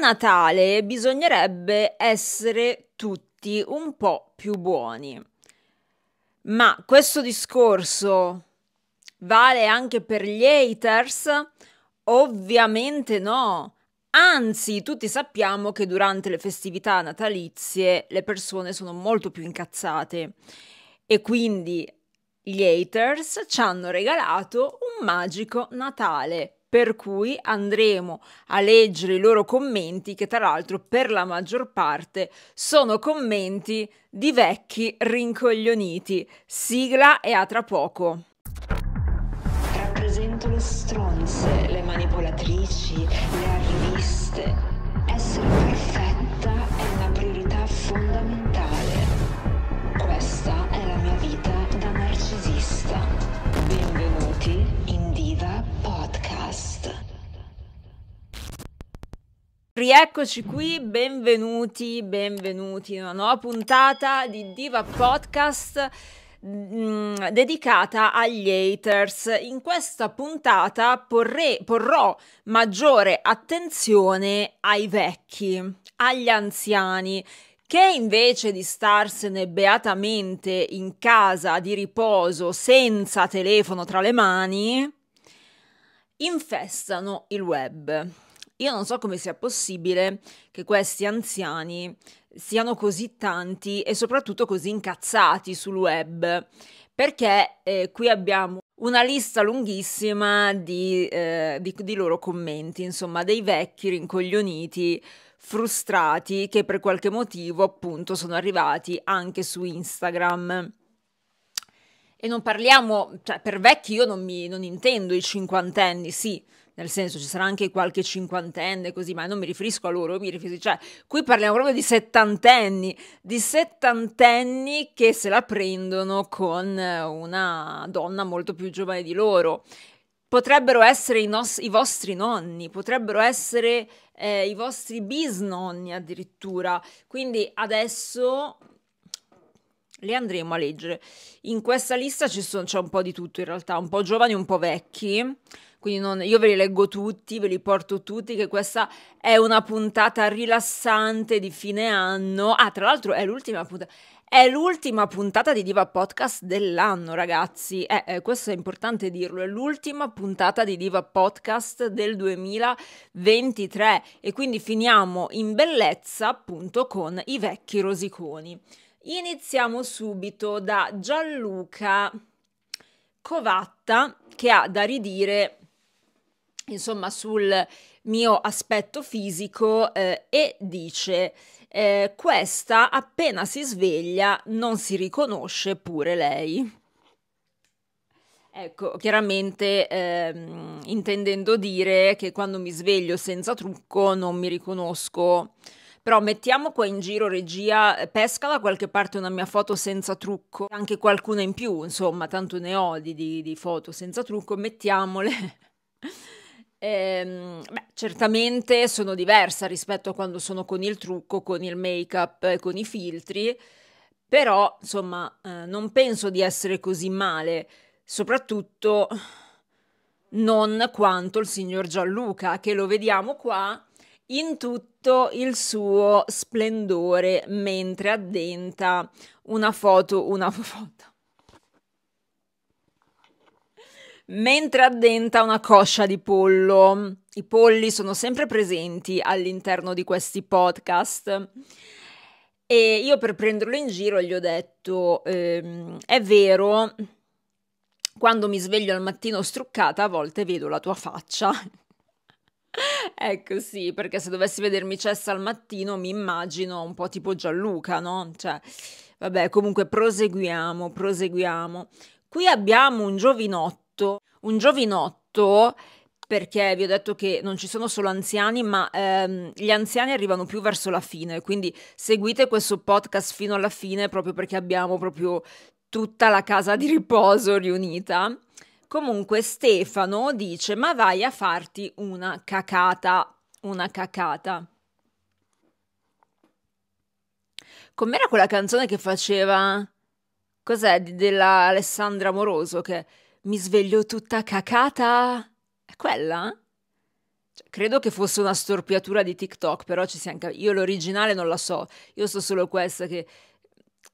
Natale bisognerebbe essere tutti un po' più buoni. Ma questo discorso vale anche per gli haters? Ovviamente no. Anzi, tutti sappiamo che durante le festività natalizie le persone sono molto più incazzate e quindi gli haters ci hanno regalato un magico Natale per cui andremo a leggere i loro commenti, che tra l'altro per la maggior parte sono commenti di vecchi rincoglioniti. Sigla e a tra poco. Rappresento le stronze, le manipolatrici, le arriviste. Essere perfetto Rieccoci qui, benvenuti, benvenuti in una nuova puntata di Diva Podcast mm, dedicata agli haters. In questa puntata porrei, porrò maggiore attenzione ai vecchi, agli anziani che invece di starsene beatamente in casa di riposo senza telefono tra le mani, infestano il web io non so come sia possibile che questi anziani siano così tanti e soprattutto così incazzati sul web, perché eh, qui abbiamo una lista lunghissima di, eh, di, di loro commenti, insomma, dei vecchi rincoglioniti frustrati che per qualche motivo appunto sono arrivati anche su Instagram e non parliamo, cioè per vecchi io non, mi, non intendo i cinquantenni, sì, nel senso ci sarà anche qualche cinquantenne così, ma non mi riferisco a loro, mi riferisco, cioè qui parliamo proprio di settantenni, di settantenni che se la prendono con eh, una donna molto più giovane di loro. Potrebbero essere i, nos- i vostri nonni, potrebbero essere eh, i vostri bisnonni addirittura. Quindi adesso le andremo a leggere. In questa lista ci sono, c'è un po' di tutto in realtà, un po' giovani, un po' vecchi quindi non, io ve li leggo tutti, ve li porto tutti, che questa è una puntata rilassante di fine anno. Ah, tra l'altro è l'ultima puntata. È l'ultima puntata di Diva Podcast dell'anno, ragazzi. Eh, eh, questo è importante dirlo. È l'ultima puntata di Diva Podcast del 2023. E quindi finiamo in bellezza appunto con i vecchi rosiconi. Iniziamo subito da Gianluca Covatta che ha da ridire insomma, sul mio aspetto fisico eh, e dice eh, questa appena si sveglia non si riconosce pure lei. Ecco, chiaramente ehm, intendendo dire che quando mi sveglio senza trucco non mi riconosco. Però mettiamo qua in giro regia, pesca da qualche parte una mia foto senza trucco, anche qualcuna in più, insomma, tanto ne ho di, di, di foto senza trucco, mettiamole. Ehm, beh, certamente sono diversa rispetto a quando sono con il trucco, con il make-up, con i filtri, però insomma eh, non penso di essere così male, soprattutto non quanto il signor Gianluca, che lo vediamo qua in tutto il suo splendore mentre addenta una foto, una foto, mentre addenta una coscia di pollo. I polli sono sempre presenti all'interno di questi podcast. E io per prenderlo in giro gli ho detto, ehm, è vero, quando mi sveglio al mattino struccata a volte vedo la tua faccia. ecco sì, perché se dovessi vedermi cessa al mattino mi immagino un po' tipo Gianluca, no? Cioè, vabbè, comunque proseguiamo, proseguiamo. Qui abbiamo un giovinotto giovinotto, un giovinotto perché vi ho detto che non ci sono solo anziani, ma ehm, gli anziani arrivano più verso la fine, quindi seguite questo podcast fino alla fine proprio perché abbiamo proprio tutta la casa di riposo riunita. Comunque Stefano dice ma vai a farti una cacata, una cacata. Com'era quella canzone che faceva? Cos'è? Della Alessandra Moroso che mi sveglio tutta cacata? È quella? Cioè, credo che fosse una storpiatura di TikTok, però ci siamo capiti. Io l'originale non la so, io so solo questa che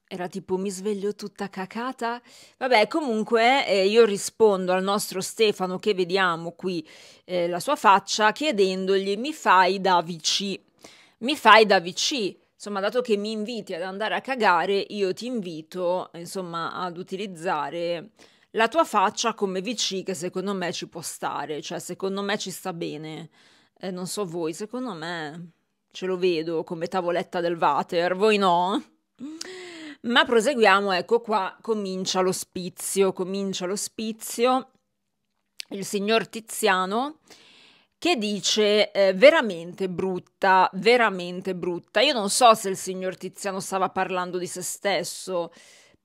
era tipo mi sveglio tutta cacata. Vabbè, comunque eh, io rispondo al nostro Stefano che vediamo qui eh, la sua faccia chiedendogli mi fai da VC. Mi fai da VC. Insomma, dato che mi inviti ad andare a cagare, io ti invito, insomma, ad utilizzare la tua faccia come VC che secondo me ci può stare, cioè secondo me ci sta bene. Eh, non so voi, secondo me ce lo vedo come tavoletta del water, voi no? Ma proseguiamo, ecco qua comincia l'ospizio, comincia l'ospizio, il signor Tiziano che dice eh, veramente brutta, veramente brutta. Io non so se il signor Tiziano stava parlando di se stesso,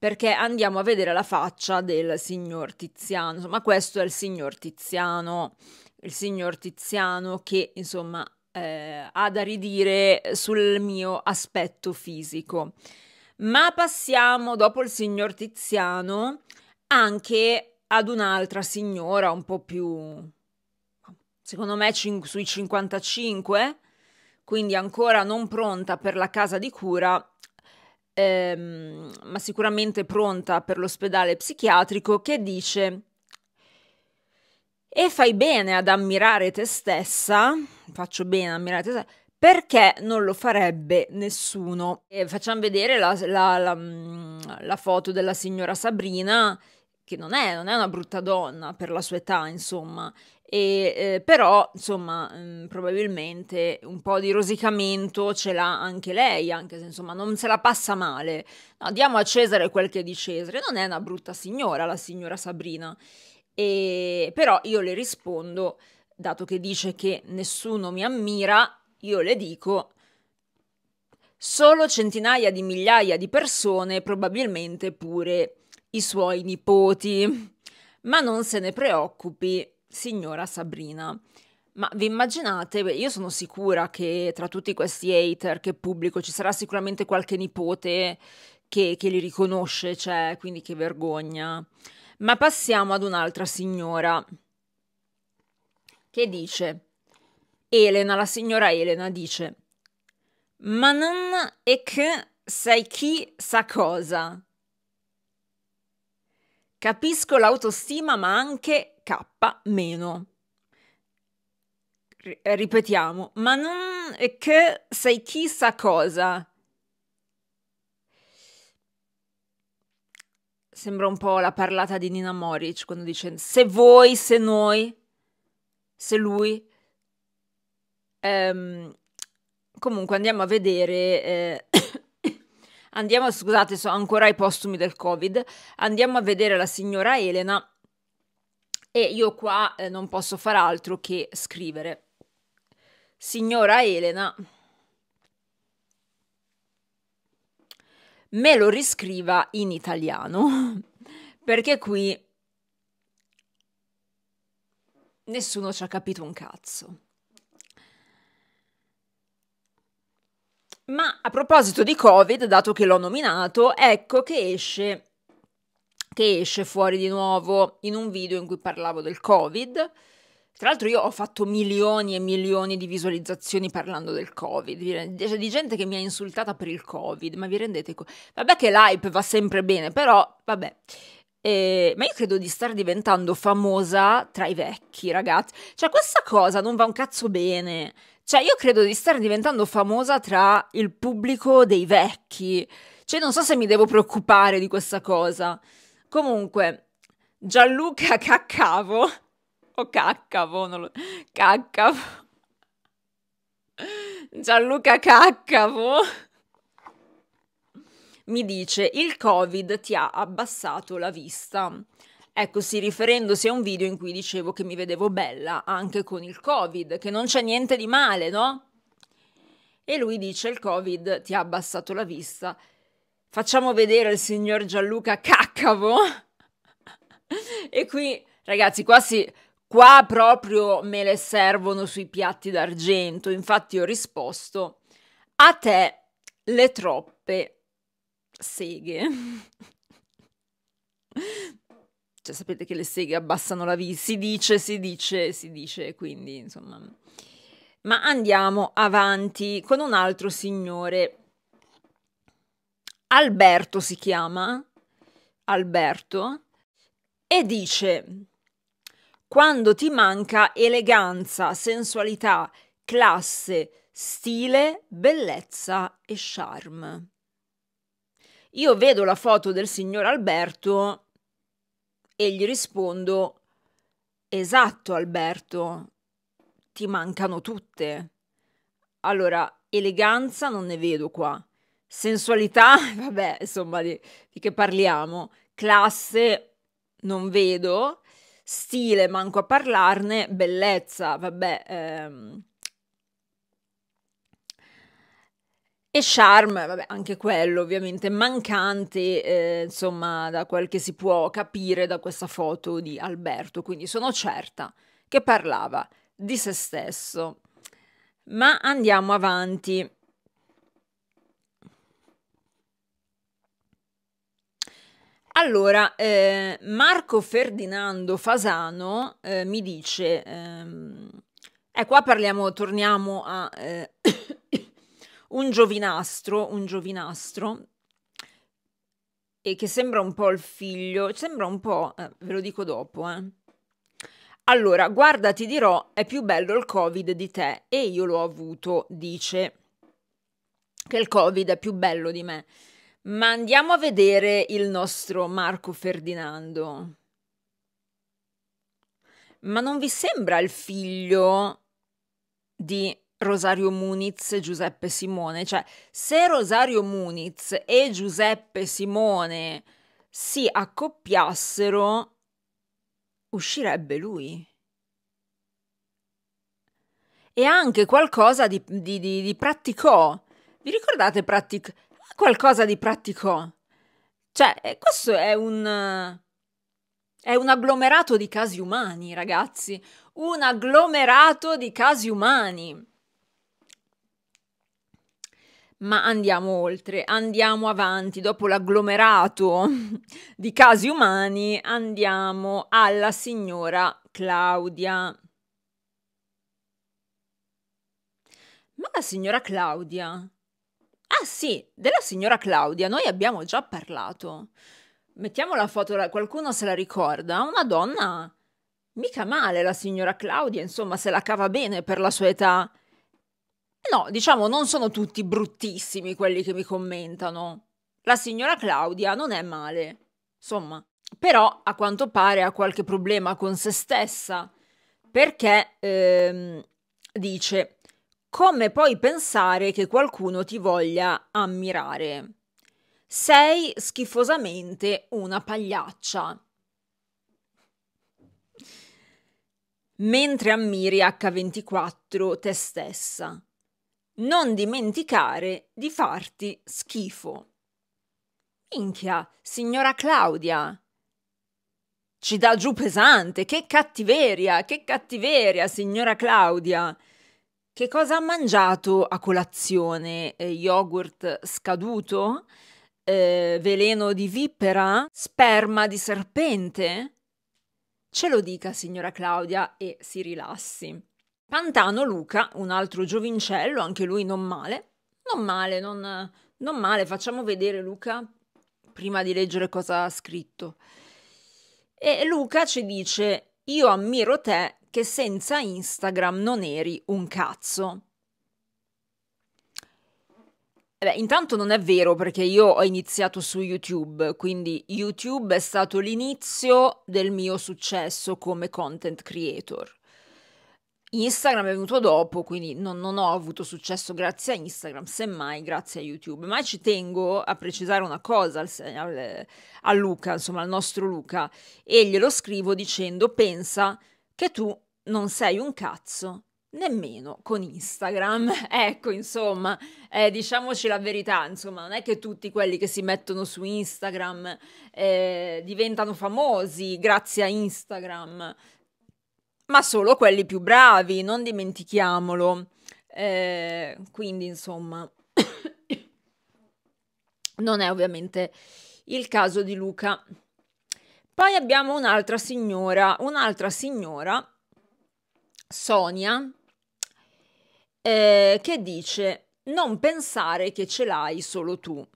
perché andiamo a vedere la faccia del signor Tiziano. Insomma, questo è il signor Tiziano, il signor Tiziano che, insomma, eh, ha da ridire sul mio aspetto fisico. Ma passiamo dopo il signor Tiziano anche ad un'altra signora un po' più secondo me cin- sui 55, quindi ancora non pronta per la casa di cura ehm, ma sicuramente pronta per l'ospedale psichiatrico, che dice e fai bene ad ammirare te stessa, faccio bene ad ammirare te stessa, perché non lo farebbe nessuno? E facciamo vedere la, la, la, mm, la foto della signora Sabrina, che non è, non è una brutta donna per la sua età, insomma, e, eh, però insomma mh, mm, probabilmente un po' di rosicamento ce l'ha anche lei, anche se insomma non se la passa male. No, diamo a Cesare quel che è di Cesare, non è una brutta signora la signora Sabrina, e, però io le rispondo, dato che dice che nessuno mi ammira, io le dico... Solo centinaia di migliaia di persone, probabilmente pure i suoi nipoti. Ma non se ne preoccupi, signora Sabrina. Ma vi immaginate, io sono sicura che tra tutti questi hater che pubblico ci sarà sicuramente qualche nipote che, che li riconosce, cioè, quindi che vergogna. Ma passiamo ad un'altra signora che dice, Elena, la signora Elena dice, ma non è che sai chi sa cosa. Capisco l'autostima, ma anche K meno. R ripetiamo, ma non che sei chissà cosa. Sembra un po' la parlata di Nina Moric quando dice se voi, se noi, se lui. Ehm, comunque andiamo a vedere eh, Andiamo, scusate, sono ancora ai postumi del Covid. Andiamo a vedere la signora Elena e io qua eh, non posso far altro che scrivere. Signora Elena, me lo riscriva in italiano, perché qui nessuno ci ha capito un cazzo. Ma a proposito di Covid, dato che l'ho nominato, ecco che esce, che esce fuori di nuovo in un video in cui parlavo del Covid. Tra l'altro io ho fatto milioni e milioni di visualizzazioni parlando del Covid, cioè di gente che mi ha insultata per il Covid, ma vi rendete conto? Vabbè che l'hype va sempre bene, però vabbè. Eh, ma io credo di star diventando famosa tra i vecchi, ragazzi. Cioè questa cosa non va un cazzo bene. Cioè, io credo di stare diventando famosa tra il pubblico dei vecchi. Cioè, non so se mi devo preoccupare di questa cosa. Comunque, Gianluca Caccavo, o Caccavo, non lo... Caccavo. Gianluca Caccavo mi dice il covid ti ha abbassato la vista. Ecco sì, riferendosi a un video in cui dicevo che mi vedevo bella anche con il Covid, che non c'è niente di male, no? E lui dice il Covid ti ha abbassato la vista. Facciamo vedere il signor Gianluca Caccavo. e qui, ragazzi, qua si, qua proprio me le servono sui piatti d'argento. Infatti ho risposto a te le troppe seghe. cioè, sapete che le seghe abbassano la vista, si dice, si dice, si dice, quindi insomma. Ma andiamo avanti con un altro signore. Alberto si chiama, Alberto, e dice, quando ti manca eleganza, sensualità, classe, stile, bellezza e charme. Io vedo la foto del signor Alberto e gli rispondo, esatto Alberto, ti mancano tutte. Allora, eleganza non ne vedo qua, sensualità, vabbè, insomma, di, di che parliamo, classe non vedo, stile manco a parlarne, bellezza, vabbè. Ehm E charme, vabbè, anche quello ovviamente mancante, eh, insomma, da quel che si può capire da questa foto di Alberto. Quindi sono certa che parlava di se stesso. Ma andiamo avanti. Allora, eh, Marco Ferdinando Fasano eh, mi dice, ehm, e qua parliamo, torniamo a... Eh, un giovinastro, un giovinastro e che sembra un po' il figlio, sembra un po', eh, ve lo dico dopo, eh. Allora, guarda, ti dirò, è più bello il Covid di te e io l'ho avuto, dice che il Covid è più bello di me. Ma andiamo a vedere il nostro Marco Ferdinando. Ma non vi sembra il figlio di Rosario Muniz e Giuseppe Simone. Cioè, se Rosario Muniz e Giuseppe Simone si accoppiassero, uscirebbe lui. E anche qualcosa di, di, di, di praticò. Vi ricordate pratic- qualcosa di praticò? Cioè, eh, questo è un... È un agglomerato di casi umani, ragazzi. Un agglomerato di casi umani. Ma andiamo oltre, andiamo avanti, dopo l'agglomerato di casi umani, andiamo alla signora Claudia. Ma la signora Claudia? Ah sì, della signora Claudia, noi abbiamo già parlato. Mettiamo la foto, qualcuno se la ricorda? Una donna mica male la signora Claudia, insomma, se la cava bene per la sua età. No, diciamo non sono tutti bruttissimi quelli che mi commentano. La signora Claudia non è male. Insomma, però a quanto pare ha qualche problema con se stessa, perché ehm, dice, come puoi pensare che qualcuno ti voglia ammirare? Sei schifosamente una pagliaccia. Mentre ammiri H24 te stessa non dimenticare di farti schifo. Minchia, signora Claudia! Ci dà giù pesante, che cattiveria, che cattiveria, signora Claudia! Che cosa ha mangiato a colazione? Eh, yogurt scaduto? Eh, veleno di vipera? Sperma di serpente? Ce lo dica, signora Claudia, e si rilassi. Pantano Luca, un altro giovincello, anche lui non male. Non male, non, non male. Facciamo vedere Luca prima di leggere cosa ha scritto. E Luca ci dice: Io ammiro te che senza Instagram non eri un cazzo. Eh beh, intanto non è vero perché io ho iniziato su YouTube, quindi YouTube è stato l'inizio del mio successo come content creator. Instagram è venuto dopo, quindi non, non, ho avuto successo grazie a Instagram, semmai grazie a YouTube. Ma ci tengo a precisare una cosa al, al, a Luca, insomma al nostro Luca, e glielo scrivo dicendo pensa che tu non sei un cazzo nemmeno con Instagram. Ecco, insomma, eh, diciamoci la verità, insomma, non è che tutti quelli che si mettono su Instagram eh, diventano famosi grazie a Instagram ma solo quelli più bravi, non dimentichiamolo. Eh, quindi, insomma, non è ovviamente il caso di Luca. Poi abbiamo un'altra signora, un'altra signora, Sonia, eh, che dice non pensare che ce l'hai solo tu.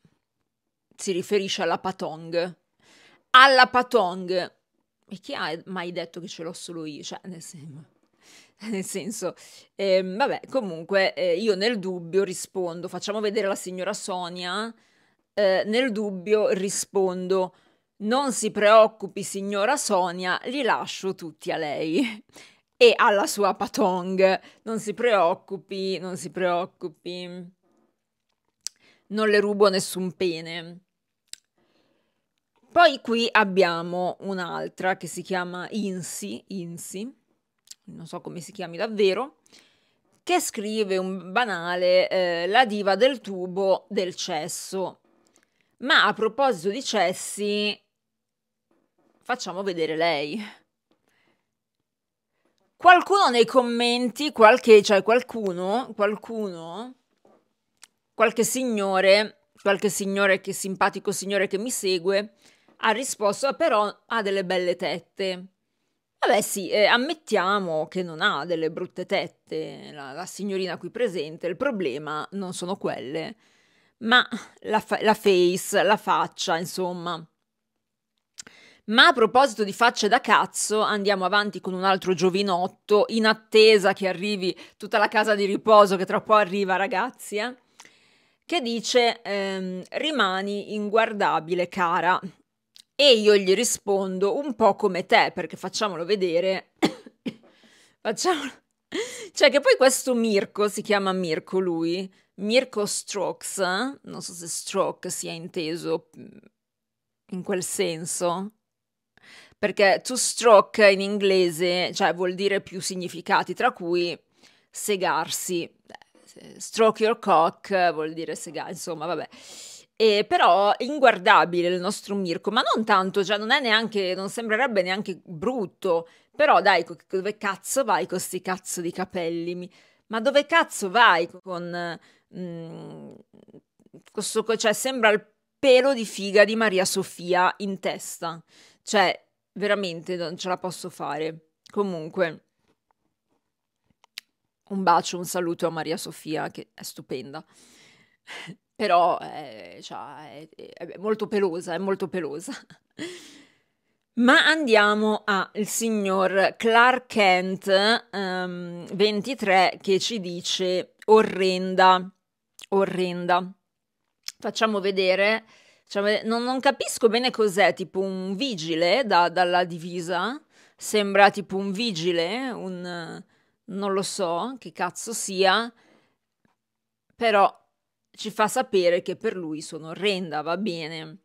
Si riferisce alla Patong. Alla Patong, e chi ha mai detto che ce l'ho solo io? Cioè, nel senso, nel senso eh, vabbè, comunque eh, io nel dubbio rispondo, facciamo vedere la signora Sonia, eh, nel dubbio rispondo, non si preoccupi signora Sonia, li lascio tutti a lei e alla sua patong, non si preoccupi, non si preoccupi, non le rubo nessun pene. Poi qui abbiamo un'altra che si chiama Insi, Insi, non so come si chiami davvero, che scrive un banale eh, La diva del tubo del cesso. Ma a proposito di cessi, facciamo vedere lei. Qualcuno nei commenti, qualche, cioè qualcuno, qualcuno, qualche signore, qualche signore che simpatico signore che mi segue, ha risposto però ha delle belle tette. Vabbè sì, eh, ammettiamo che non ha delle brutte tette la, la, signorina qui presente, il problema non sono quelle, ma la, fa- la face, la faccia, insomma. Ma a proposito di facce da cazzo, andiamo avanti con un altro giovinotto in attesa che arrivi tutta la casa di riposo che tra poco arriva, ragazzi, eh? che dice ehm, rimani inguardabile, cara. E io gli rispondo un po' come te, perché facciamolo vedere. facciamolo. Cioè che poi questo Mirko, si chiama Mirko lui, Mirko Strokes, eh? non so se stroke sia inteso mm, in quel senso, perché to stroke in inglese cioè, vuol dire più significati, tra cui segarsi. Stroke your cock vuol dire segarsi, insomma, vabbè. E però inguardabile il nostro Mirko, ma non tanto, cioè non è neanche, non sembrerebbe neanche brutto, però dai, dove cazzo vai con questi cazzo di capelli? Ma dove cazzo vai con... Mm, questo, cioè sembra il pelo di figa di Maria Sofia in testa, cioè veramente non ce la posso fare. Comunque, un bacio, un saluto a Maria Sofia che è stupenda. però eh, cioè, è, è, molto pelosa, è molto pelosa. Ma andiamo al signor Clark Kent, um, ehm, 23, che ci dice orrenda, orrenda. Facciamo vedere, facciamo vedere. Non, non, capisco bene cos'è, tipo un vigile da, dalla divisa, sembra tipo un vigile, un... non lo so che cazzo sia, però ci fa sapere che per lui sono orrenda, va bene.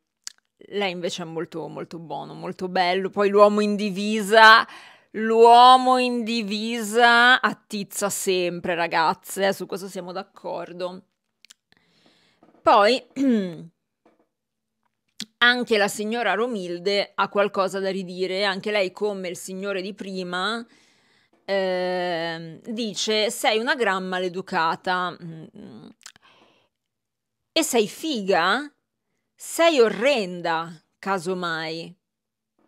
Lei invece è molto, molto buono, molto bello. Poi l'uomo in divisa, l'uomo in divisa attizza sempre, ragazze, eh, su questo siamo d'accordo. Poi anche la signora Romilde ha qualcosa da ridire, anche lei come il signore di prima eh, dice sei una gran maleducata. Mm, mm. E sei figa? Sei orrenda, casomai.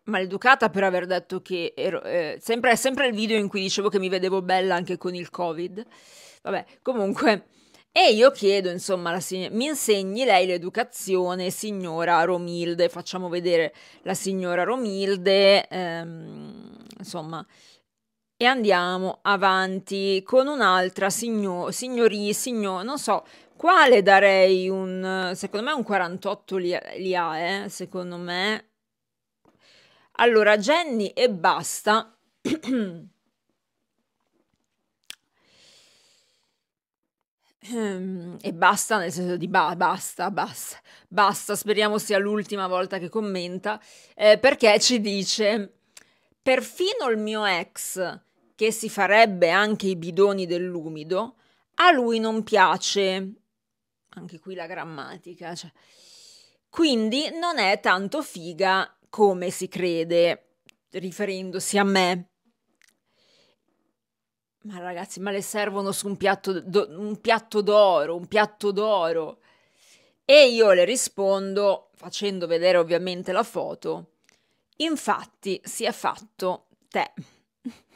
Maleducata per aver detto che ero... Eh, sempre, è sempre il video in cui dicevo che mi vedevo bella anche con il covid. Vabbè, comunque... E io chiedo, insomma, alla signora, mi insegni lei l'educazione, signora Romilde, facciamo vedere la signora Romilde, ehm, insomma, e andiamo avanti con un'altra signor, signori, signor, non so, quale darei un... secondo me un 48 li, li ha, eh, secondo me. Allora, Jenny e basta. Ehm, e basta, nel senso di ba basta, basta, basta, speriamo sia l'ultima volta che commenta, eh, perché ci dice, perfino il mio ex, che si farebbe anche i bidoni dell'umido, a lui non piace anche qui la grammatica. Cioè. Quindi non è tanto figa come si crede, riferendosi a me. Ma ragazzi, ma le servono su un piatto, do, un piatto d'oro, un piatto d'oro. E io le rispondo, facendo vedere ovviamente la foto, infatti si è fatto te.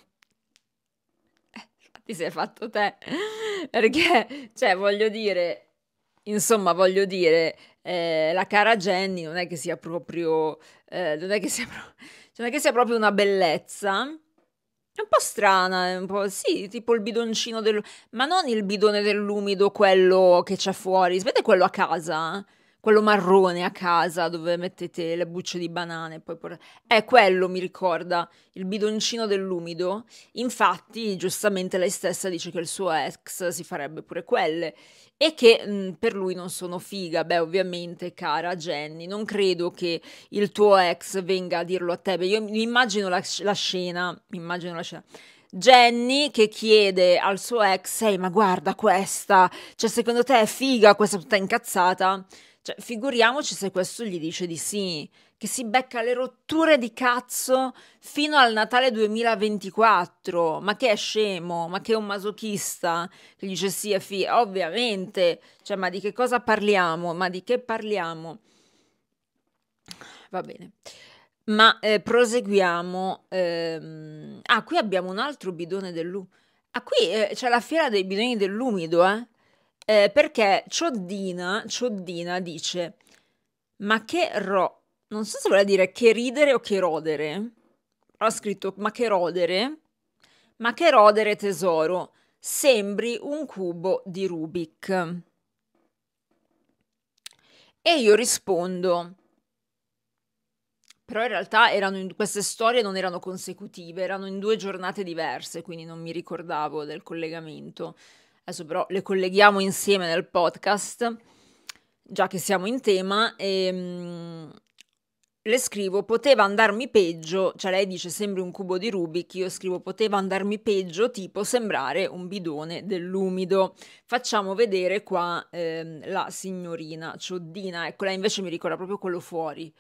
Eh, infatti si è fatto te, perché, cioè, voglio dire, insomma, voglio dire, eh, la cara Jenny non è che sia proprio, eh, non, è che sia pro- cioè non è che sia proprio una bellezza. È un po' strana, è un po', sì, tipo il bidoncino del... ma non il bidone dell'umido, quello che c'è fuori, sapete quello a casa? Quello marrone a casa dove mettete le bucce di banane e poi portate... È quello, mi ricorda, il bidoncino dell'umido. Infatti, giustamente lei stessa dice che il suo ex si farebbe pure quelle e che mh, mm, per lui non sono figa. Beh, ovviamente, cara Jenny, non credo che il tuo ex venga a dirlo a te. Beh, io mi immagino la, la scena, mi immagino la scena. Jenny che chiede al suo ex, sei ma guarda questa, cioè secondo te è figa questa tutta incazzata? Cioè figuriamoci se questo gli dice di sì che si becca le rotture di cazzo fino al Natale 2024. Ma che è scemo, ma che è un masochista che dice sì e fi, ovviamente. Cioè, ma di che cosa parliamo? Ma di che parliamo? Va bene. Ma eh, proseguiamo. Ehm... Ah, qui abbiamo un altro bidone dell'umido. Ah, qui eh, c'è la fiera dei bidoni dell'umido, eh? eh perché Cioddina, Cioddina dice... Ma che ro non so se vuole dire che ridere o che rodere. Ha scritto ma che rodere? Ma che rodere tesoro, sembri un cubo di Rubik. E io rispondo. Però in realtà in, queste storie non erano consecutive, erano in due giornate diverse, quindi non mi ricordavo del collegamento. Adesso però le colleghiamo insieme nel podcast, già che siamo in tema. E, ehm, le scrivo poteva andarmi peggio, cioè lei dice sembri un cubo di Rubik, io scrivo poteva andarmi peggio, tipo sembrare un bidone dell'umido. Facciamo vedere qua ehm, la signorina Cioddina, ecco lei invece mi ricorda proprio quello fuori.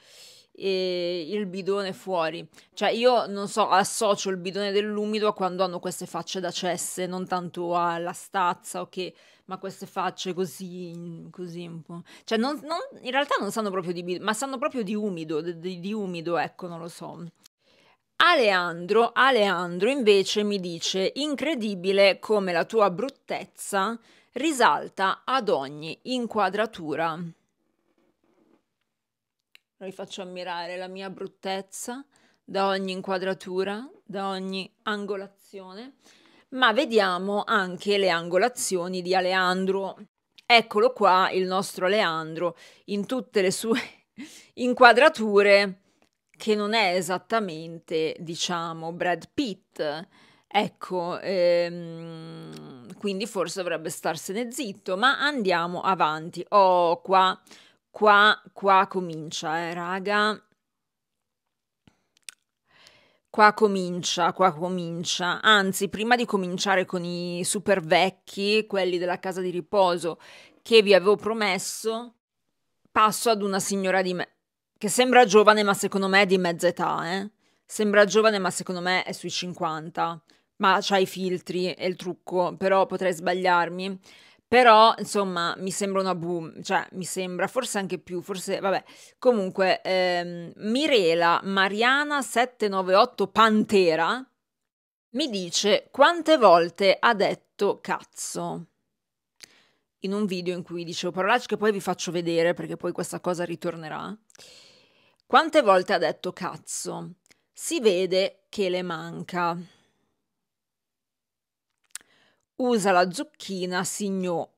E il bidone fuori, cioè io non so, associo il bidone dell'umido a quando hanno queste facce da cesse, non tanto alla stazza o okay? che ma queste facce così, così un po'. Cioè, non, non, in realtà non sanno proprio di bido, ma sanno proprio di umido, di, di umido, ecco, non lo so. Aleandro, Aleandro invece mi dice, incredibile come la tua bruttezza risalta ad ogni inquadratura. Vi faccio ammirare la mia bruttezza da ogni inquadratura, da ogni angolazione ma vediamo anche le angolazioni di Aleandro. Eccolo qua, il nostro Aleandro, in tutte le sue inquadrature, che non è esattamente, diciamo, Brad Pitt. Ecco, ehm, quindi forse dovrebbe starsene zitto, ma andiamo avanti. Oh, qua, qua, qua comincia, eh, raga. Qua comincia, qua comincia. Anzi, prima di cominciare con i super vecchi, quelli della casa di riposo, che vi avevo promesso, passo ad una signora di me, che sembra giovane ma secondo me è di mezza età, eh? Sembra giovane ma secondo me è sui 50, ma c'ha i filtri e il trucco, però potrei sbagliarmi però, insomma, mi sembra una boom, cioè mi sembra forse anche più, forse vabbè. Comunque, ehm, Mirela Mariana 798 Pantera mi dice quante volte ha detto cazzo in un video in cui dicevo parolacce che poi vi faccio vedere perché poi questa cosa ritornerà. Quante volte ha detto cazzo? Si vede che le manca. Usa la zucchina signò.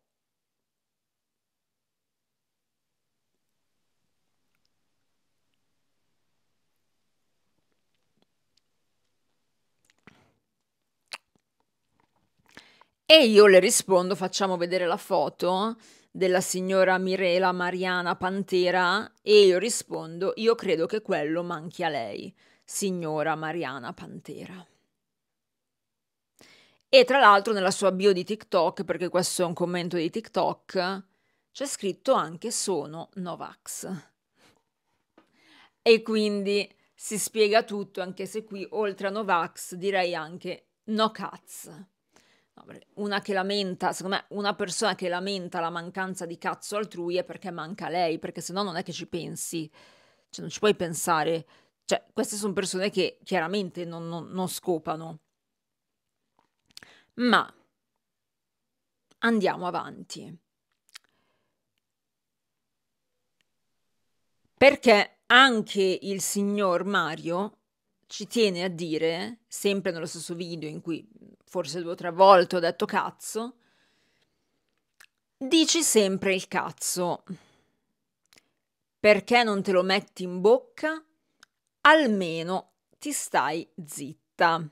E io le rispondo, facciamo vedere la foto eh, della signora Mirela Mariana Pantera e io rispondo, io credo che quello manchi a lei, signora Mariana Pantera. E tra l'altro nella sua bio di TikTok, perché questo è un commento di TikTok, c'è scritto anche sono Novax. E quindi si spiega tutto, anche se qui oltre a Novax direi anche no cazzo. Una che lamenta, secondo me, una persona che lamenta la mancanza di cazzo altrui è perché manca lei, perché se no non è che ci pensi, cioè non ci puoi pensare. Cioè, queste sono persone che chiaramente non, non, non scopano. Ma andiamo avanti. Perché anche il signor Mario ci tiene a dire, sempre nello stesso video in cui forse due o tre volte ho detto cazzo, dici sempre il cazzo. Perché non te lo metti in bocca? Almeno ti stai zitta.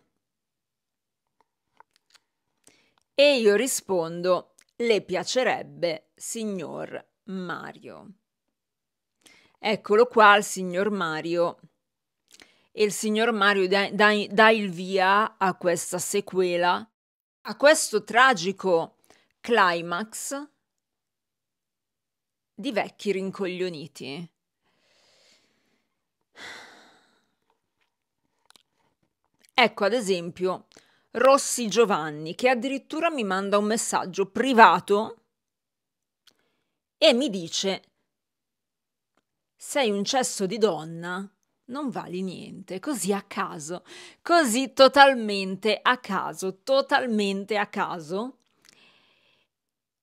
E io rispondo, le piacerebbe, signor Mario. Eccolo qua il signor Mario. E il signor Mario dà, il via a questa sequela, a questo tragico climax di vecchi rincoglioniti. Ecco ad esempio Rossi Giovanni, che addirittura mi manda un messaggio privato e mi dice sei un cesso di donna, non vali niente, così a caso, così totalmente a caso, totalmente a caso.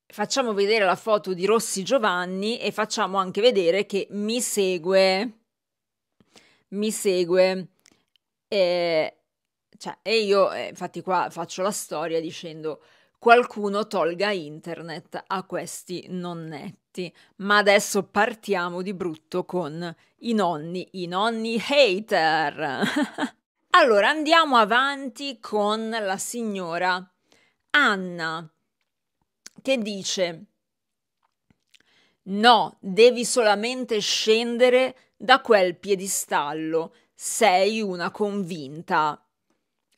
Facciamo vedere la foto di Rossi Giovanni e facciamo anche vedere che mi segue, mi segue. Eh, cioè, e io eh, infatti qua faccio la storia dicendo qualcuno tolga internet a questi nonnetti. Ma adesso partiamo di brutto con i nonni, i nonni hater. allora andiamo avanti con la signora Anna che dice No, devi solamente scendere da quel piedistallo, sei una convinta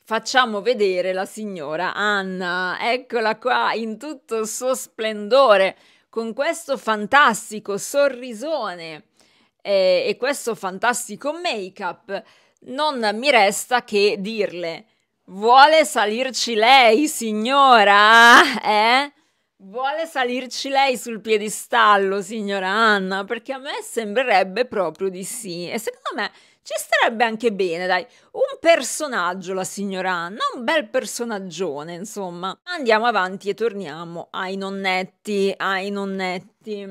facciamo vedere la signora Anna. Eccola qua in tutto il suo splendore, con questo fantastico sorrisone eh, e questo fantastico make-up. Non mi resta che dirle, vuole salirci lei, signora? Eh? Vuole salirci lei sul piedistallo, signora Anna? Perché a me sembrerebbe proprio di sì. E secondo me ci starebbe anche bene, dai, un personaggio la signora Anna, un bel personaggione, insomma. Andiamo avanti e torniamo ai nonnetti, ai nonnetti.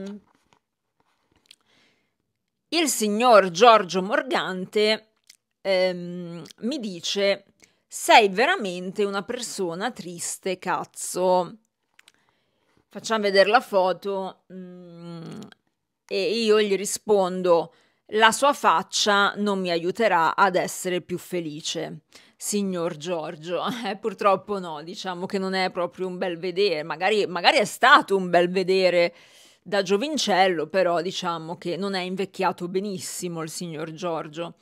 Il signor Giorgio Morgante ehm, mi dice, sei veramente una persona triste, cazzo. Facciamo vedere la foto mm, e io gli rispondo, la sua faccia non mi aiuterà ad essere più felice. Signor Giorgio, eh, purtroppo no, diciamo che non è proprio un bel vedere, magari, magari è stato un bel vedere da giovincello, però diciamo che non è invecchiato benissimo il signor Giorgio.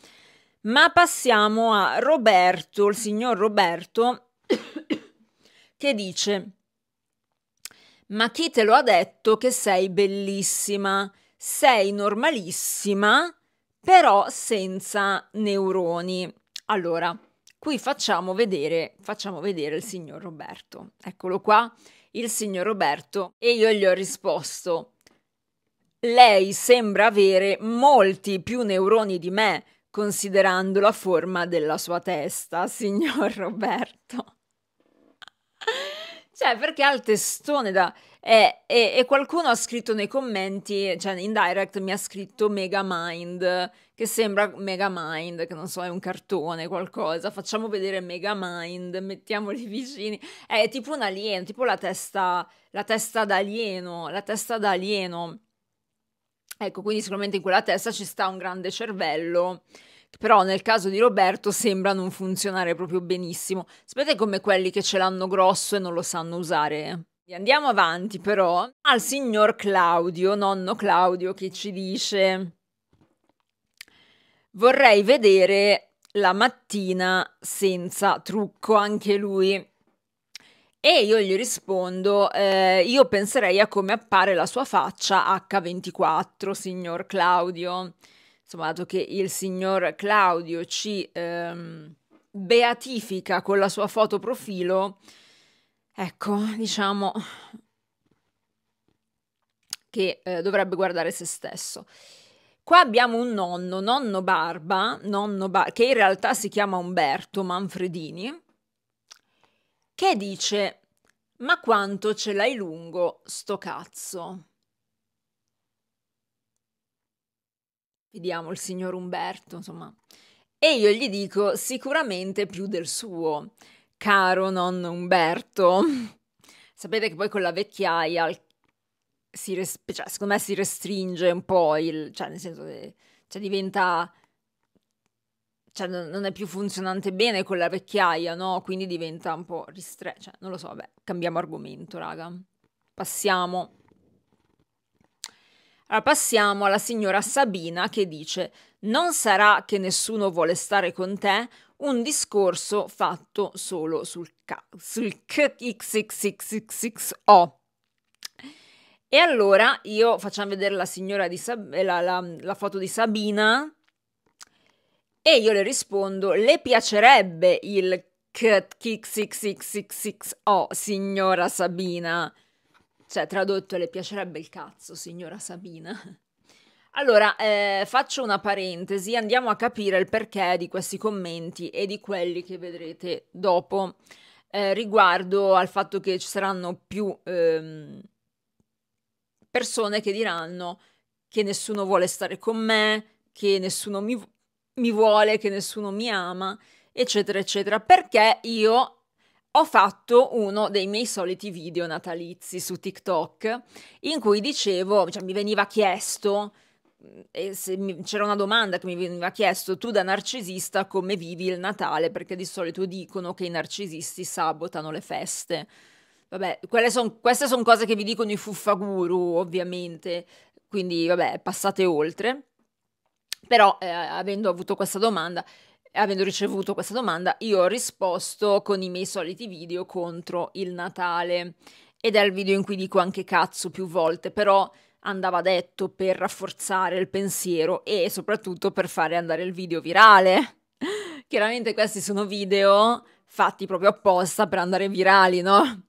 Ma passiamo a Roberto, il signor Roberto, che dice: Ma chi te lo ha detto che sei bellissima? sei normalissima, però senza neuroni. Allora, qui facciamo vedere, facciamo vedere il signor Roberto. Eccolo qua, il signor Roberto. E io gli ho risposto, lei sembra avere molti più neuroni di me, considerando la forma della sua testa, signor Roberto. cioè, perché ha il testone da e, e, e, qualcuno ha scritto nei commenti, cioè in direct mi ha scritto Megamind, che sembra Megamind, che non so, è un cartone, qualcosa. Facciamo vedere Megamind, mettiamoli vicini. È tipo un alieno, tipo la testa, la testa d'alieno, la testa d'alieno. Ecco, quindi sicuramente in quella testa ci sta un grande cervello però nel caso di Roberto sembra non funzionare proprio benissimo. Sapete come quelli che ce l'hanno grosso e non lo sanno usare? Andiamo avanti però al signor Claudio, nonno Claudio, che ci dice vorrei vedere la mattina senza trucco anche lui. E io gli rispondo, eh, io penserei a come appare la sua faccia H24, signor Claudio. Insomma, dato che il signor Claudio ci ehm, beatifica con la sua foto profilo, ecco, diciamo che eh, dovrebbe guardare se stesso. Qua abbiamo un nonno, nonno Barba, nonno Bar che in realtà si chiama Umberto Manfredini, che dice ma quanto ce l'hai lungo sto cazzo? Vediamo il signor Umberto, insomma. E io gli dico sicuramente più del suo caro nonno Umberto. Sapete che poi con la vecchiaia si res- cioè, secondo me si restringe un po' il, cioè nel senso che cioè, diventa cioè, non è più funzionante bene con la vecchiaia, no? Quindi diventa un po' ristretto, cioè, non lo so, vabbè, cambiamo argomento, raga. Passiamo. Allora, passiamo alla signora Sabina che dice: "Non sarà che nessuno vuole stare con te, un discorso fatto solo sul, ca- sul KXXXXO. E allora io facciamo vedere la signora di Sab- eh, la, la, la foto di Sabina e io le rispondo: Le piacerebbe il KXXXXXO, signora Sabina? Cioè, tradotto, le piacerebbe il cazzo, signora Sabina. Allora, eh, faccio una parentesi, andiamo a capire il perché di questi commenti e di quelli che vedrete dopo eh, riguardo al fatto che ci saranno più ehm, persone che diranno che nessuno vuole stare con me, che nessuno mi, mi vuole, che nessuno mi ama, eccetera, eccetera, perché io ho fatto uno dei miei soliti video natalizi su TikTok in cui dicevo, cioè mi veniva chiesto mi, c'era una domanda che mi veniva chiesto, tu da narcisista come vivi il Natale? Perché di solito dicono che i narcisisti sabotano le feste. Vabbè, son, queste sono cose che vi dicono i fuffaguru, ovviamente, quindi vabbè, passate oltre. Però eh, avendo avuto questa domanda, avendo ricevuto questa domanda, io ho risposto con i miei soliti video contro il Natale. Ed è il video in cui dico anche cazzo più volte, però andava detto per rafforzare il pensiero e soprattutto per fare andare il video virale. Chiaramente questi sono video fatti proprio apposta per andare virali, no?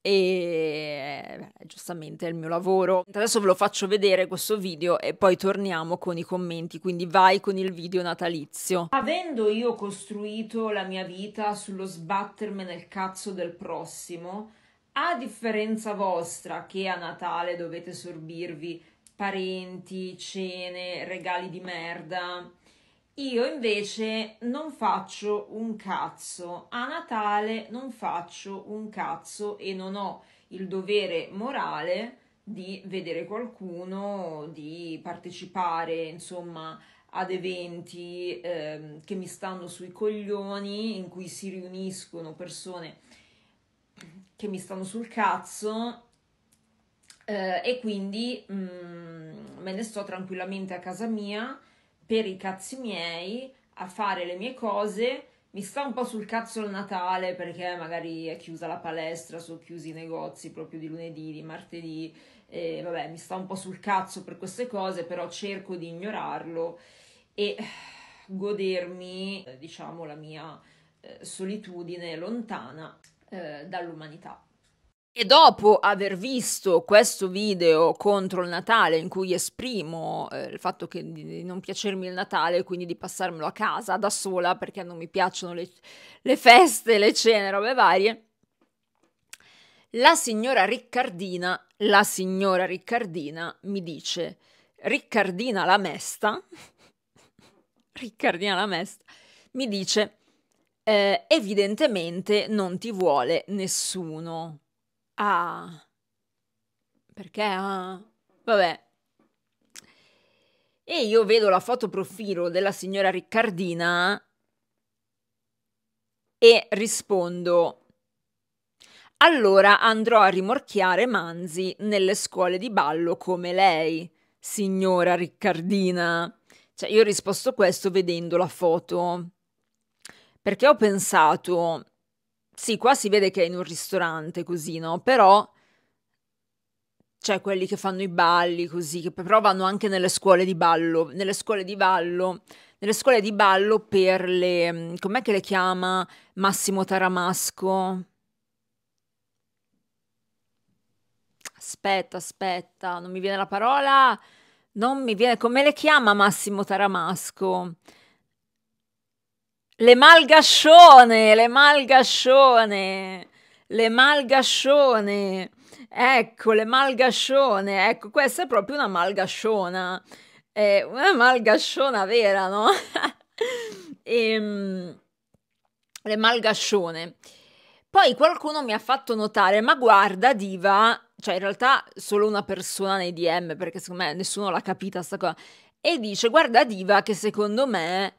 E beh, giustamente è il mio lavoro. Adesso ve lo faccio vedere questo video e poi torniamo con i commenti, quindi vai con il video natalizio. Avendo io costruito la mia vita sullo sbattermi nel cazzo del prossimo, a differenza vostra che a Natale dovete sorbirvi parenti, cene, regali di merda, io invece non faccio un cazzo. A Natale non faccio un cazzo e non ho il dovere morale di vedere qualcuno, di partecipare, insomma, ad eventi eh, che mi stanno sui coglioni, in cui si riuniscono persone che mi stanno sul cazzo eh, e quindi mh, mm, me ne sto tranquillamente a casa mia per i cazzi miei a fare le mie cose. Mi sta un po' sul cazzo il Natale perché magari è chiusa la palestra, sono chiusi i negozi proprio di lunedì, di martedì. E vabbè, mi sta un po' sul cazzo per queste cose, però cerco di ignorarlo e godermi, eh, diciamo, la mia eh, solitudine lontana eh, dall'umanità. E dopo aver visto questo video contro il Natale in cui esprimo eh, il fatto che di non piacermi il Natale, e quindi di passarmelo a casa da sola perché non mi piacciono le, le feste, le cene, robe varie, la signora Riccardina, la signora Riccardina mi dice, Riccardina la Mesta, Riccardina la Mesta, mi dice eh, evidentemente non ti vuole nessuno. Ah, perché ah? Vabbè. E io vedo la foto profilo della signora Riccardina e rispondo. Allora andrò a rimorchiare Manzi nelle scuole di ballo come lei, signora Riccardina. Cioè, io ho risposto questo vedendo la foto. Perché ho pensato, sì, qua si vede che è in un ristorante così, no? Però c'è quelli che fanno i balli così, che però vanno anche nelle scuole di ballo, nelle scuole di ballo, nelle scuole di ballo per le, com'è che le chiama Massimo Taramasco? Aspetta, aspetta, non mi viene la parola, non mi viene, come le chiama Massimo Taramasco? Le malgascione, le malgascione, le malgascione. Ecco, le malgascione. Ecco, questa è proprio una malgasciona. È una malgasciona vera, no? e, ehm, le malgascione. Poi qualcuno mi ha fatto notare, ma guarda diva, cioè in realtà solo una persona nei DM, perché secondo me nessuno l'ha capita sta cosa, e dice guarda diva che secondo me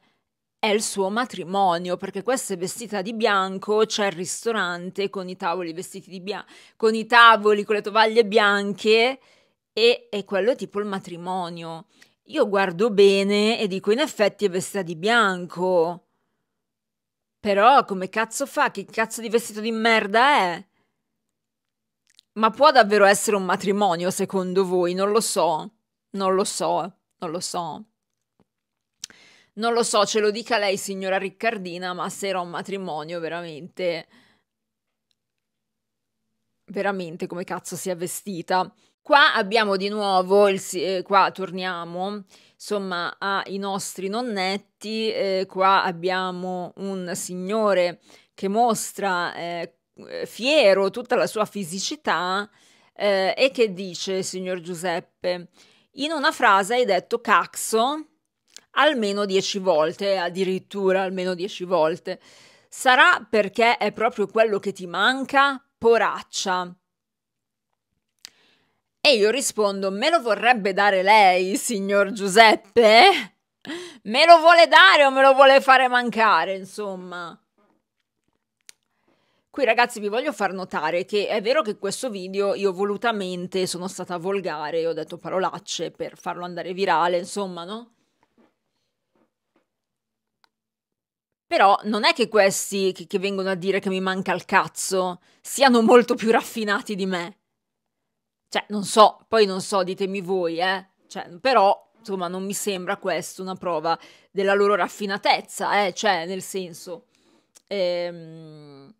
è il suo matrimonio, perché questa è vestita di bianco, c'è il ristorante con i tavoli vestiti di bianco, con i tavoli, con le tovaglie bianche, e, è quello tipo il matrimonio. Io guardo bene e dico, in effetti è vestita di bianco. Però come cazzo fa? Che cazzo di vestito di merda è? Ma può davvero essere un matrimonio secondo voi? Non lo so, non lo so, non lo so non lo so, ce lo dica lei signora Riccardina, ma se era un matrimonio veramente veramente come cazzo si è vestita. Qua abbiamo di nuovo, il, eh, qua torniamo insomma ai nostri nonnetti, eh, qua abbiamo un signore che mostra eh, fiero tutta la sua fisicità eh, e che dice, signor Giuseppe, in una frase hai detto cazzo almeno dieci volte, addirittura almeno dieci volte. Sarà perché è proprio quello che ti manca? Poraccia. E io rispondo, me lo vorrebbe dare lei, signor Giuseppe? Me lo vuole dare o me lo vuole fare mancare, insomma? Qui ragazzi vi voglio far notare che è vero che questo video io volutamente sono stata volgare, ho detto parolacce per farlo andare virale, insomma, no? Però non è che questi che, che vengono a dire che mi manca il cazzo siano molto più raffinati di me. Cioè, non so, poi non so, ditemi voi, eh. Cioè, però, insomma, non mi sembra questo una prova della loro raffinatezza, eh. Cioè, nel senso... Ehm...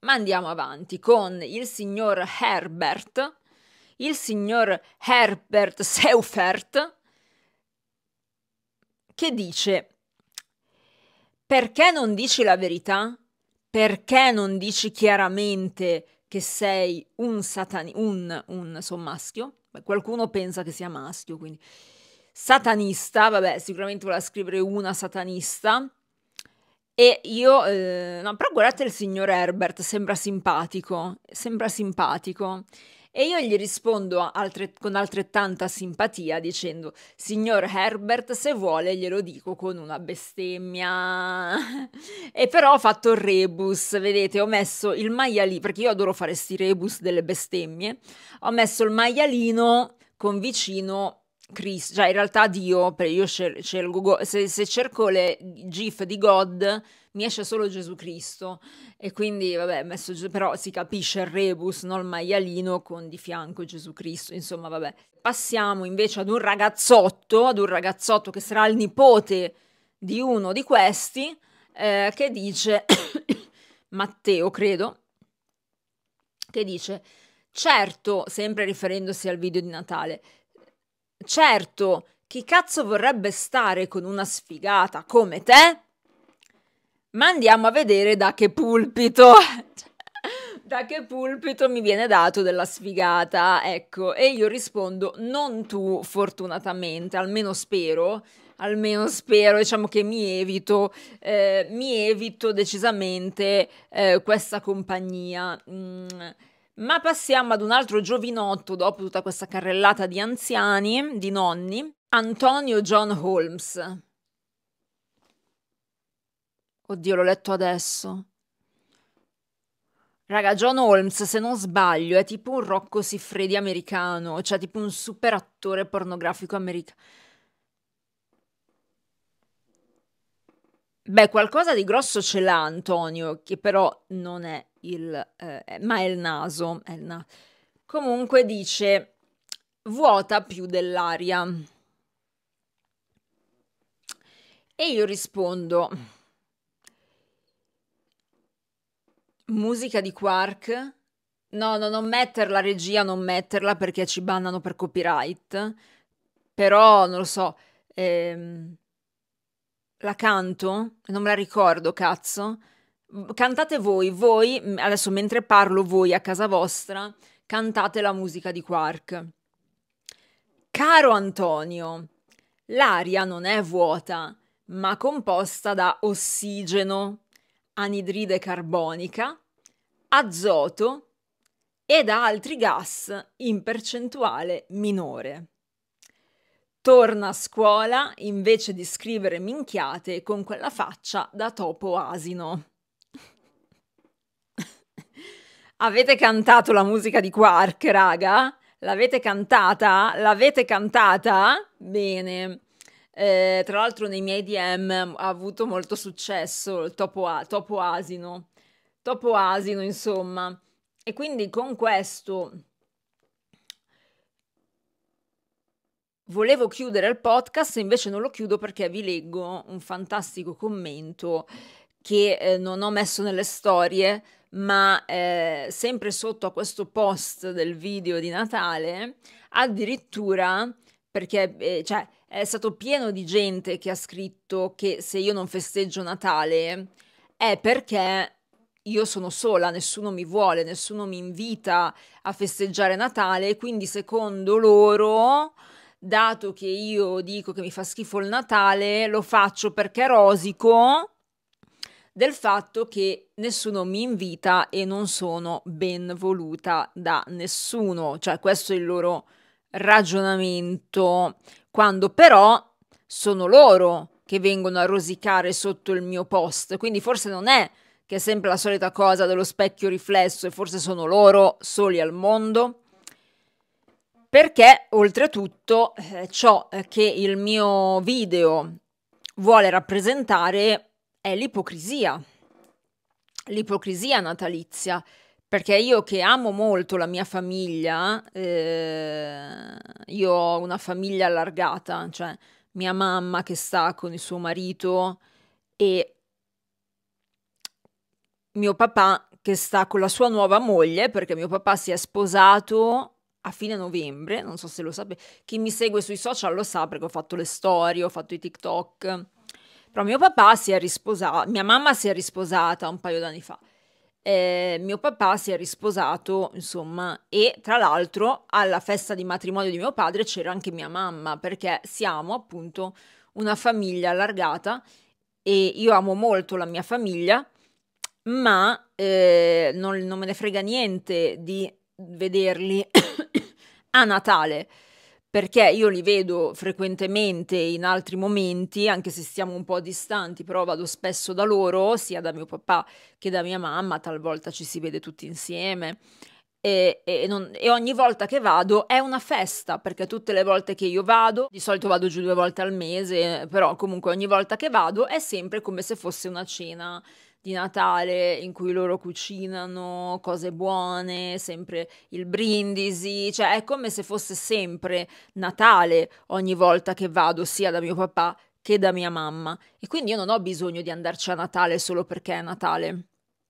Ma andiamo avanti con il signor Herbert, il signor Herbert Seufert, che dice perché non dici la verità? Perché non dici chiaramente che sei un satani- un, un sommaschio? Beh, qualcuno pensa che sia maschio, quindi satanista, vabbè, sicuramente vuole scrivere una satanista. E io, eh, no, però guardate il signor Herbert, sembra simpatico, sembra simpatico. E io gli rispondo altre, con altrettanta simpatia dicendo, signor Herbert, se vuole glielo dico con una bestemmia. e però ho fatto il rebus, vedete, ho messo il maialino, perché io adoro fare sti rebus delle bestemmie, ho messo il maialino con vicino Chris, cioè in realtà Dio, io scelgo, se, se, cerco le gif di God mi esce solo Gesù Cristo e quindi vabbè, messo, però si capisce il rebus, non il maialino con di fianco Gesù Cristo, insomma vabbè. Passiamo invece ad un ragazzotto, ad un ragazzotto che sarà il nipote di uno di questi eh, che dice, Matteo credo, che dice, certo, sempre riferendosi al video di Natale, Certo, chi cazzo vorrebbe stare con una sfigata come te? Ma andiamo a vedere da che pulpito. da che pulpito mi viene dato della sfigata? Ecco, e io rispondo, non tu fortunatamente, almeno spero, almeno spero, diciamo che mi evito, eh, mi evito decisamente eh, questa compagnia. Mm ma passiamo ad un altro giovinotto dopo tutta questa carrellata di anziani, di nonni, Antonio John Holmes. Oddio, l'ho letto adesso. Raga, John Holmes, se non sbaglio, è tipo un Rocco Siffredi americano, cioè tipo un super attore pornografico americano. Beh, qualcosa di grosso ce l'ha Antonio, che però non è il, eh, eh, ma è il naso. È il na Comunque dice vuota più dell'aria. E io rispondo musica di Quark. No, no, non metterla, regia, non metterla perché ci bannano per copyright. Però, non lo so, ehm, la canto, non me la ricordo, cazzo cantate voi, voi, adesso mentre parlo voi a casa vostra, cantate la musica di Quark. Caro Antonio, l'aria non è vuota, ma composta da ossigeno, anidride carbonica, azoto e da altri gas in percentuale minore. Torna a scuola invece di scrivere minchiate con quella faccia da topo asino. Avete cantato la musica di Quark, raga? L'avete cantata? L'avete cantata? Bene. Eh, tra l'altro nei miei DM ha avuto molto successo il topo, a- topo asino. Topo asino, insomma. E quindi con questo volevo chiudere il podcast, invece non lo chiudo perché vi leggo un fantastico commento che eh, non ho messo nelle storie ma eh, sempre sotto a questo post del video di Natale, addirittura perché eh, cioè, è stato pieno di gente che ha scritto che se io non festeggio Natale è perché io sono sola, nessuno mi vuole, nessuno mi invita a festeggiare Natale, quindi secondo loro, dato che io dico che mi fa schifo il Natale, lo faccio perché rosico del fatto che nessuno mi invita e non sono ben voluta da nessuno, cioè questo è il loro ragionamento, quando però sono loro che vengono a rosicare sotto il mio post, quindi forse non è che è sempre la solita cosa dello specchio riflesso e forse sono loro soli al mondo perché oltretutto eh, ciò che il mio video vuole rappresentare è l'ipocrisia, l'ipocrisia natalizia, perché io che amo molto la mia famiglia, eh, io ho una famiglia allargata, cioè mia mamma che sta con il suo marito e mio papà che sta con la sua nuova moglie, perché mio papà si è sposato a fine novembre, non so se lo sapete, chi mi segue sui social lo sa perché ho fatto le storie, ho fatto i TikTok però mio papà si è risposato, mia mamma si è risposata un paio d'anni fa. Eh, mio papà si è risposato, insomma, e tra l'altro alla festa di matrimonio di mio padre c'era anche mia mamma, perché siamo appunto una famiglia allargata e io amo molto la mia famiglia, ma eh, non, non me ne frega niente di vederli a Natale perché io li vedo frequentemente in altri momenti, anche se stiamo un po' distanti, però vado spesso da loro, sia da mio papà che da mia mamma, talvolta ci si vede tutti insieme. E, e, non, e, ogni volta che vado è una festa perché tutte le volte che io vado, di solito vado giù due volte al mese, però comunque ogni volta che vado è sempre come se fosse una cena di Natale in cui loro cucinano cose buone, sempre il brindisi, cioè è come se fosse sempre Natale ogni volta che vado sia da mio papà che da mia mamma e quindi io non ho bisogno di andarci a Natale solo perché è Natale.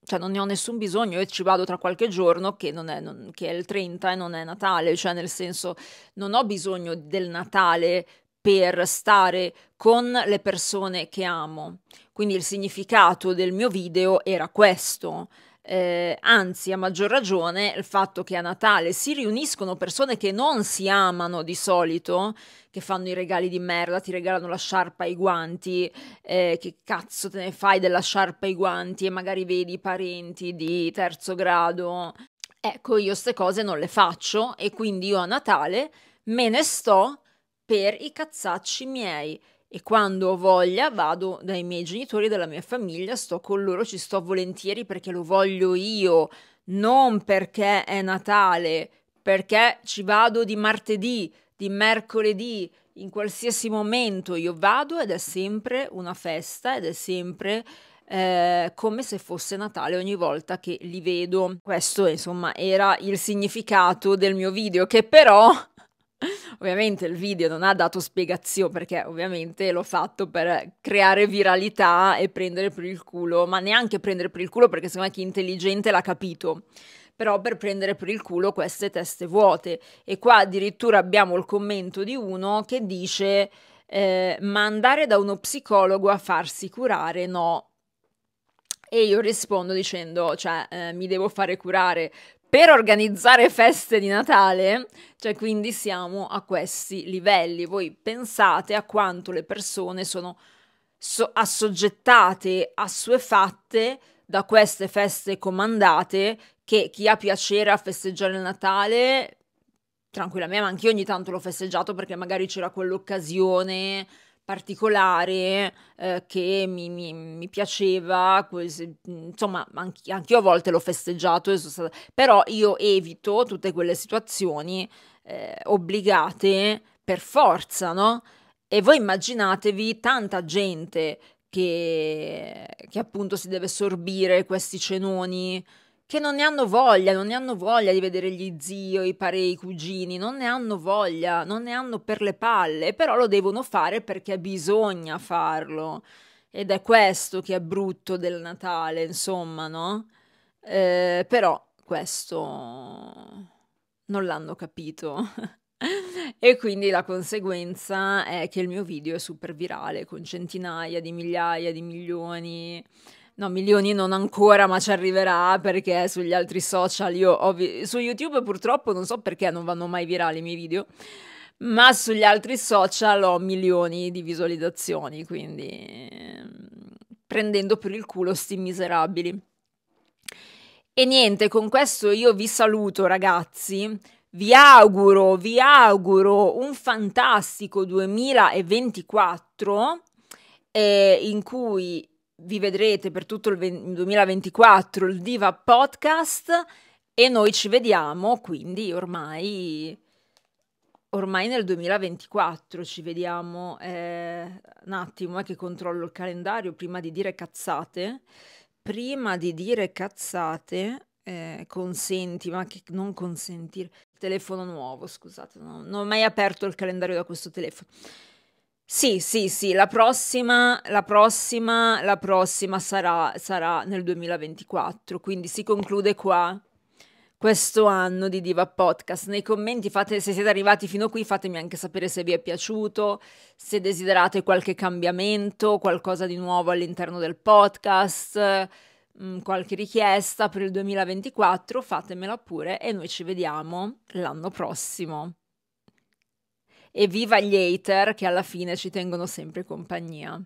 Cioè non ne ho nessun bisogno e ci vado tra qualche giorno che, non è, non, che è il 30 e non è Natale, cioè nel senso non ho bisogno del Natale per stare con le persone che amo. Quindi il significato del mio video era questo. Eh, anzi, a maggior ragione, il fatto che a Natale si riuniscono persone che non si amano di solito, che fanno i regali di merda, ti regalano la sciarpa e i guanti, eh, che cazzo te ne fai della sciarpa e i guanti e magari vedi i parenti di terzo grado. Ecco, io queste cose non le faccio e quindi io a Natale me ne sto per i cazzacci miei e quando ho voglia vado dai miei genitori, dalla mia famiglia, sto con loro, ci sto volentieri perché lo voglio io, non perché è Natale, perché ci vado di martedì, di mercoledì, in qualsiasi momento io vado ed è sempre una festa ed è sempre eh, come se fosse Natale ogni volta che li vedo. Questo insomma era il significato del mio video che però Ovviamente il video non ha dato spiegazione perché ovviamente l'ho fatto per creare viralità e prendere per il culo, ma neanche prendere per il culo perché secondo me chi è intelligente l'ha capito però per prendere per il culo queste teste vuote. E qua addirittura abbiamo il commento di uno che dice: eh, Ma andare da uno psicologo a farsi curare no. E io rispondo dicendo, cioè, eh, mi devo fare curare per organizzare feste di Natale, cioè quindi siamo a questi livelli. Voi pensate a quanto le persone sono so- assoggettate, assuefatte da queste feste comandate che chi ha piacere a festeggiare il Natale tranquillamente, ma anche io ogni tanto l'ho festeggiato perché magari c'era quell'occasione particolare eh, che mi, mi, mi piaceva, que- insomma anche, anche io a volte l'ho festeggiato, stata... però io evito tutte quelle situazioni eh, obbligate per forza, no? E voi immaginatevi tanta gente che, che appunto si deve sorbire questi cenoni che non ne hanno voglia, non ne hanno voglia di vedere gli zio, i parei, i cugini, non ne hanno voglia, non ne hanno per le palle, però lo devono fare perché bisogna farlo. Ed è questo che è brutto del Natale, insomma, no? Eh, però questo non l'hanno capito. e quindi la conseguenza è che il mio video è super virale, con centinaia di migliaia di milioni No, milioni non ancora, ma ci arriverà perché sugli altri social io su YouTube purtroppo non so perché non vanno mai virali i miei video, ma sugli altri social ho milioni di visualizzazioni, quindi prendendo per il culo sti miserabili. E niente, con questo io vi saluto ragazzi. Vi auguro, vi auguro un fantastico 2024 eh, in cui vi vedrete per tutto il 2024 il Diva Podcast e noi ci vediamo quindi ormai, ormai nel 2024 ci vediamo eh, un attimo eh, che controllo il calendario prima di dire cazzate prima di dire cazzate eh, consenti ma che non consentire telefono nuovo scusate no, non ho mai aperto il calendario da questo telefono sì, sì, sì, la prossima la prossima la prossima sarà sarà nel 2024, quindi si conclude qua questo anno di Diva Podcast. Nei commenti fate, se siete arrivati fino qui fatemi anche sapere se vi è piaciuto, se desiderate qualche cambiamento, qualcosa di nuovo all'interno del podcast, mm, qualche richiesta per il 2024, fatemela pure e noi ci vediamo l'anno prossimo e viva gli hater che alla fine ci tengono sempre compagnia.